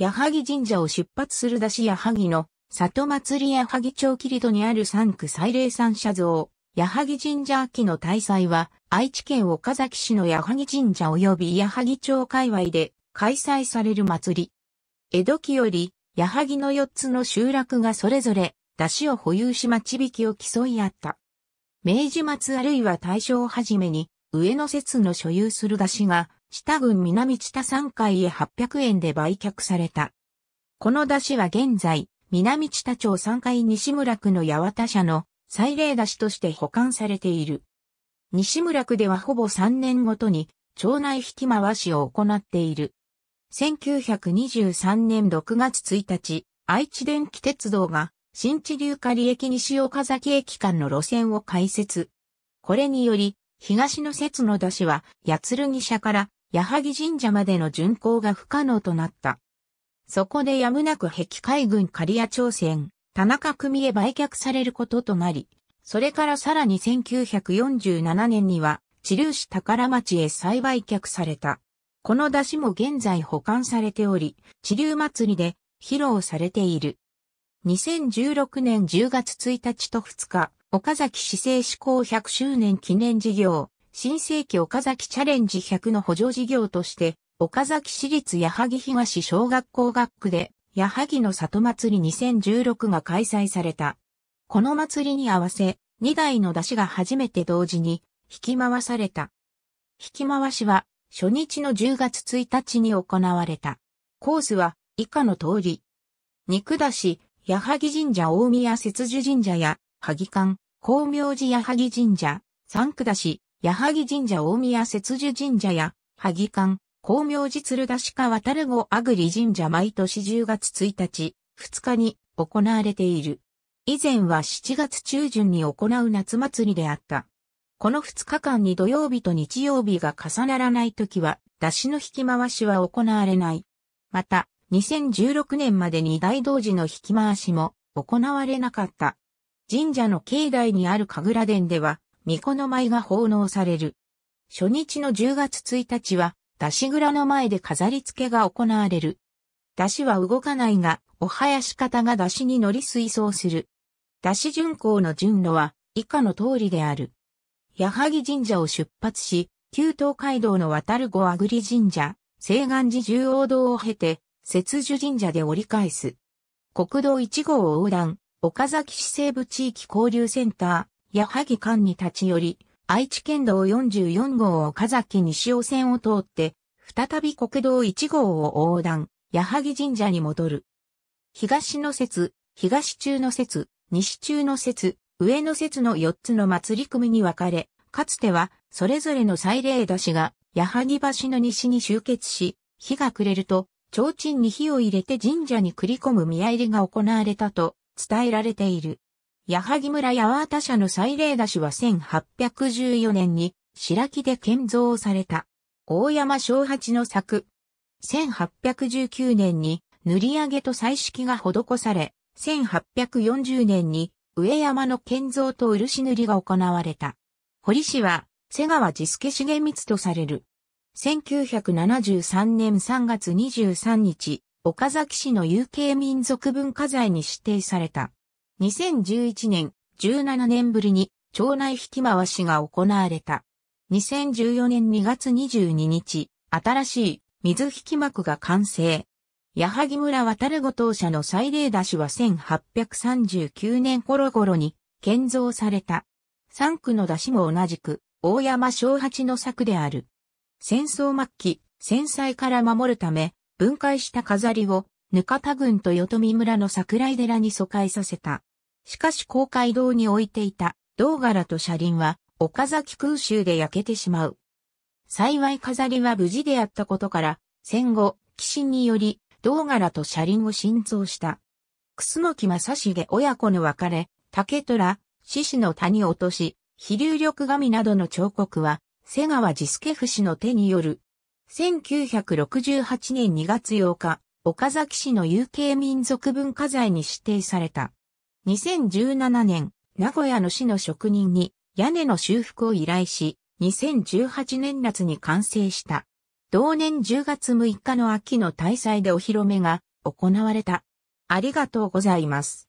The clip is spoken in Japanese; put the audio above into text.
矢作神社を出発する出し矢作の里祭り矢作町切戸にある三区祭礼三社像。矢作神社秋の大祭は愛知県岡崎市の矢作神社及び矢作町界隈で開催される祭り。江戸期より矢作の四つの集落がそれぞれ出汁を保有し町引きを競い合った。明治末あるいは大正をはじめに上野説の所有する出汁が下郡南地田3階へ800円で売却された。この出汁は現在、南地田町3階西村区の八幡社の祭礼出汁として保管されている。西村区ではほぼ3年ごとに町内引き回しを行っている。1923年6月1日、愛知電気鉄道が新地流下利駅西岡崎駅間の路線を開設。これにより、東の節の出汁は、八剣社から矢作神社までの巡行が不可能となった。そこでやむなく壁海軍刈谷朝鮮、田中組へ売却されることとなり、それからさらに1947年には、知立市宝町へ再売却された。この出汁も現在保管されており、知立祭りで披露されている。2016年10月1日と2日、岡崎市政施行100周年記念事業、新世紀岡崎チャレンジ100の補助事業として、岡崎市立矢作東小学校学区で、矢作の里祭り2016が開催された。この祭りに合わせ、2台の出しが初めて同時に、引き回された。引き回しは、初日の10月1日に行われた。コースは、以下の通り。肉出し、矢作神社大宮雪樹神社や、萩館、光明寺矢作神社、三区出し、矢作神社大宮雪樹神社や、萩館、光明寺鶴田鹿渡る後あぐり神社毎年10月1日、2日に行われている。以前は7月中旬に行う夏祭りであった。この2日間に土曜日と日曜日が重ならない時は、出しの引き回しは行われない。また、2016年までに大道寺の引き回しも行われなかった。神社の境内にある神楽殿では、巫女の舞が奉納される。初日の10月1日は、出し蔵の前で飾り付けが行われる。出しは動かないが、お囃子方が出しに乗り水槽する。出し巡行の順路は、以下の通りである。矢作神社を出発し、旧東海道の渡るあぐり神社、西岸寺中央道を経て、雪樹神社で折り返す。国道1号を横断、岡崎市西部地域交流センター、矢作間に立ち寄り、愛知県道44号を岡崎西尾線を通って、再び国道1号を横断、矢作神社に戻る。東の説、東中の説、西中の説、上の説の4つの祭り組に分かれ、かつては、それぞれの祭礼出しが、矢作橋の西に集結し、日が暮れると、提灯に火を入れて神社に繰り込む宮入りが行われたと伝えられている。矢作村八幡社の祭礼出しは1814年に白木で建造された。大山正八の作。1819年に塗り上げと彩色が施され、1840年に上山の建造と漆塗りが行われた。堀氏は瀬川地助重光とされる。1973年3月23日、岡崎市の有形民族文化財に指定された。2011年、17年ぶりに町内引き回しが行われた。2014年2月22日、新しい水引き幕が完成。矢作村渡るご当社の祭礼出しは1839年頃頃に建造された。三区の出しも同じく、大山小八の作である。戦争末期、戦災から守るため、分解した飾りを、ぬかた郡とよとみ村の桜井寺に疎開させた。しかし公会堂に置いていた銅柄と車輪は岡崎空襲で焼けてしまう。幸い飾りは無事であったことから、戦後、寄進により銅柄と車輪を新造した。楠木正成親子の別れ、竹虎、獅子の谷落とし、飛流力神などの彫刻は、瀬川治助フ氏の手による。1968年2月8日、岡崎市の有形民族文化財に指定された。2017年、名古屋の市の職人に屋根の修復を依頼し、2018年夏に完成した。同年10月6日の秋の大祭でお披露目が行われた。ありがとうございます。